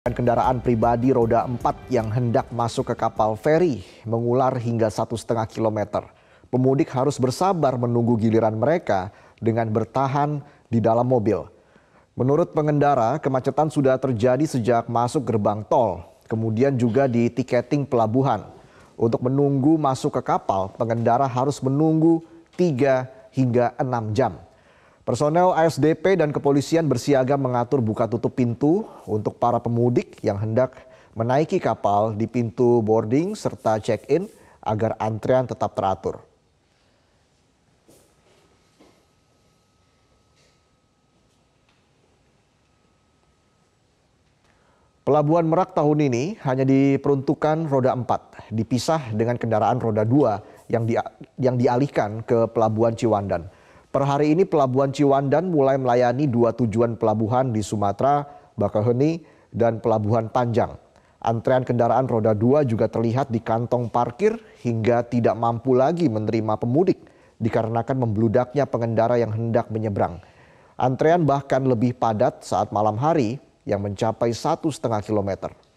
Kendaraan pribadi roda 4 yang hendak masuk ke kapal feri mengular hingga satu setengah kilometer. Pemudik harus bersabar menunggu giliran mereka dengan bertahan di dalam mobil. Menurut pengendara, kemacetan sudah terjadi sejak masuk gerbang tol, kemudian juga di tiketing pelabuhan. Untuk menunggu masuk ke kapal, pengendara harus menunggu 3 hingga 6 jam. Personel ASDP dan kepolisian bersiaga mengatur buka tutup pintu untuk para pemudik yang hendak menaiki kapal di pintu boarding serta check-in agar antrean tetap teratur. Pelabuhan Merak tahun ini hanya diperuntukkan roda 4, dipisah dengan kendaraan roda 2 yang, di, yang dialihkan ke Pelabuhan Ciwandan. Per hari ini Pelabuhan Ciwandan mulai melayani dua tujuan pelabuhan di Sumatera, Bakaheni, dan Pelabuhan Panjang. Antrean kendaraan roda dua juga terlihat di kantong parkir hingga tidak mampu lagi menerima pemudik dikarenakan membludaknya pengendara yang hendak menyeberang. Antrean bahkan lebih padat saat malam hari yang mencapai satu setengah kilometer.